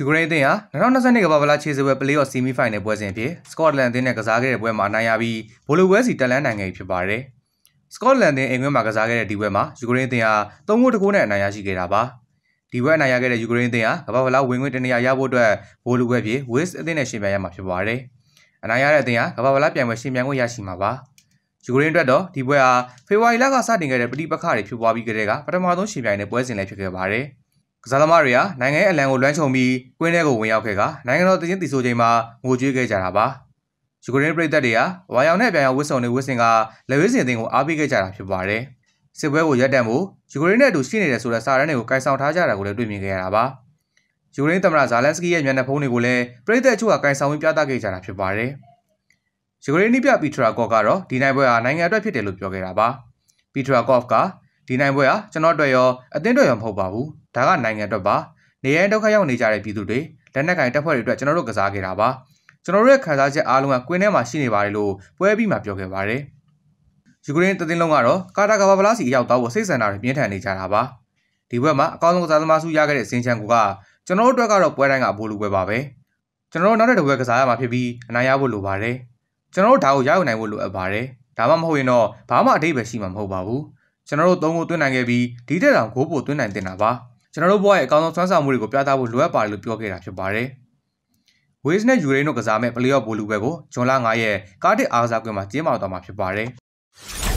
ယူကရိန်းအသင်းဟာ2022ကမ္ဘာ့ဖလားခြေစပွဲပလေးအော့ဆီမီဖိုင်နယ်ပွဲစဉ်အဖြစ်စကော့တလန်အသင်းနဲ့ကစားခဲ့တဲ့ပွဲမှာနိုင်ရပြီးဘိုလိုပွဲစီတက်လန်းနိုင်ခဲ့ဖြစ်ပါတယ်။စကော့တလန်အသင်းအင်္ဂလန်မှာကစားခဲ့တဲ့ဒီပွဲမှာယူကရိန်းအသင်းဟာ3ဂိုးတကိုးနဲ့အနိုင်ရရှိခဲ့တာပါ။ဒီပွဲအနိုင်ရခဲ့တဲ့ယူကရိန်းအသင်းဟာကမ္ဘာ့ဖလားဝင်ခွင့်တနေရာရဖို့အတွက်ဘိုလိုပွဲဖြစ်ဝစ်အသင်းနဲ့ရှင်ပြိုင်ရမှာဖြစ်ပါတယ်။အနိုင်ရတဲ့အသင်းဟာကမ္ဘာ့ဖလားပြိုင်ပွဲရှင်ပြိုင်ခွင့်ရရှိမှာပါ။ယူကရိန်းအတွက်တော့ဒီပွဲဟာဖေဖော်ဝါရီလကစတင်ခဲ့တဲ့ပဋိပက္ခတွေဖြစ်ပွားပြီးကြတဲ့ကပထမဆုံးရှင်ပြိုင်တဲ့ပွဲစဉ်လည်းဖြစ်ခဲ့ပါတယ်။ကစားသမားတွေကနိုင်ငံရဲ့အလံကိုလွှမ်းခြုံပြီးကွင်းထဲကိုဝင်ရောက်ခဲ့ကနိုင်ငံတော်တရင်တည်ဆိုချိန်မှာငိုကြွေးခဲ့ကြတာပါ။ယူကရိန်းပြည်သက်တွေကဝါရောင်နဲ့ပြန်ရောင်ဝစ်စုံတွေဝစ်စင်ကလက်ဝဲစင်တင်ကိုအားပေးခဲ့ကြတာဖြစ်ပါတယ်။စစ်ပွဲကိုရပ်တန့်ဖို့ယူကရိန်းနဲ့အတူရှိနေတယ်ဆိုတဲ့စာရန်တွေကိုကင်ဆောင်ထားကြတာကိုလည်းတွေ့မြင်ခဲ့ရတာပါ။ယူကရိန်းသမ္မတဇာလန်စကီရဲ့မျက်နှာဖုံးတွေကိုလည်းပြည်သက်အချို့ကကင်ဆောင်ဝင်ပြသခဲ့ကြတာဖြစ်ပါတယ်။ယူကရိန်းနိပြပီထရာကော့ကတော့ဒီနိုင်ပွဲဟာနိုင်ငံအတွက်ဖြစ်တယ်လို့ပြောခဲ့တာပါ။ပီထရာကော့ကဒီနိုင်ပွဲဟာကျွန်တော်တို့ရောအသင်းတို့ရောမဟုတ်ပါဘူးဒါကနိုင်ငံအတွက်ပါနေရန်ဒုက္ခရောက်နေကြတဲ့ပြည်သူတွေလက်နက်ကင်တပ်ဖွဲ့တွေအတွက်ကျွန်တော်တို့ကစားခဲ့တာပါကျွန်တော်တို့ရဲ့ခံစားချက်အားလုံးကကွင်းထဲမှာရှိနေပါတယ်လို့ပွဲပြီးမှပြောခဲ့ပါတယ်ယူကရိန်းတသင်းလုံးကတော့ကာတာကဘာဗလာစီအရောက်သားကိုစိတ်ဆန္ဒတွေပြင်းထန်နေကြတာပါဒီဘက်မှာအကောင်းဆုံးကစားသမားစုရခဲ့တဲ့စင်ချန်ကိုကကျွန်တော်တို့အတွက်ကတော့ပွဲတိုင်းကအဘိုးလိုပဲပါပဲကျွန်တော်တို့နောက်တဲ့တစ်ပွဲကစားရမှာဖြစ်ပြီးအနိုင်ရဖို့လိုပါတယ်ကျွန်တော်တို့ဒါကိုရယူနိုင်ဖို့လိုအပ်ပါတယ်ဒါမှမဟုတ်ရင်တော့ဘာမှအတိတ်ပဲရှိမှာမဟုတ်ပါဘူးကျွန်တော်တို့သုံးကိုတွင်းနိုင်ခဲ့ပြီးဒီတက်တောင်ဂိုးပို့တွင်းနိုင်တင်တာပါကျွန်တော်တို့ဘဝရဲ့အကောင်းဆုံးဆွမ်းဆောင်မှုတွေကိုပြသဖို့လိုအပ်ပါတယ်လို့ပြောခဲ့တာဖြစ်ပါတယ်။ Wales နဲ့ Ukraine တို့ကစားမဲ့ Playoff ဘောလူပွဲကိုဂျွန်လ9ရက်ကားတစ်အားကစားကွင်းမှာကျင်းပသွားမှာဖြစ်ပါတယ်။